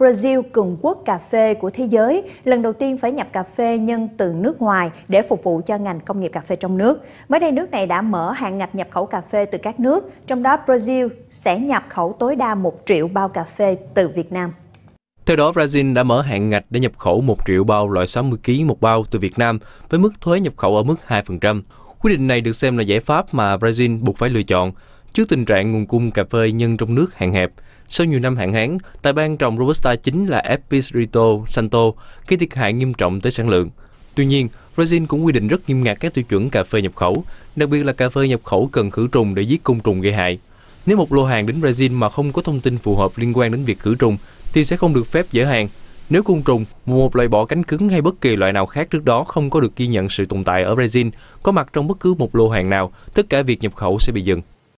Brazil, cường quốc cà phê của thế giới, lần đầu tiên phải nhập cà phê nhân từ nước ngoài để phục vụ cho ngành công nghiệp cà phê trong nước. Mới đây nước này đã mở hạn ngạch nhập khẩu cà phê từ các nước, trong đó Brazil sẽ nhập khẩu tối đa 1 triệu bao cà phê từ Việt Nam. Theo đó, Brazil đã mở hạn ngạch để nhập khẩu 1 triệu bao loại 60 kg một bao từ Việt Nam với mức thuế nhập khẩu ở mức 2%. Quyết định này được xem là giải pháp mà Brazil buộc phải lựa chọn Trước tình trạng nguồn cung cà phê nhân trong nước hạn hẹp, sau nhiều năm hạn hán, tại bang trồng Robusta chính là Espirito Santo gây thiệt hại nghiêm trọng tới sản lượng. Tuy nhiên, Brazil cũng quy định rất nghiêm ngặt các tiêu chuẩn cà phê nhập khẩu, đặc biệt là cà phê nhập khẩu cần khử trùng để giết côn trùng gây hại. Nếu một lô hàng đến Brazil mà không có thông tin phù hợp liên quan đến việc khử trùng thì sẽ không được phép dỡ hàng. Nếu côn trùng, một loại bọ cánh cứng hay bất kỳ loại nào khác trước đó không có được ghi nhận sự tồn tại ở Brazil, có mặt trong bất cứ một lô hàng nào, tất cả việc nhập khẩu sẽ bị dừng.